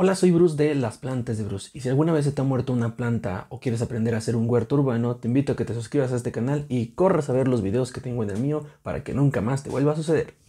Hola, soy Bruce de Las Plantas de Bruce y si alguna vez se te ha muerto una planta o quieres aprender a hacer un huerto urbano, te invito a que te suscribas a este canal y corras a ver los videos que tengo en el mío para que nunca más te vuelva a suceder.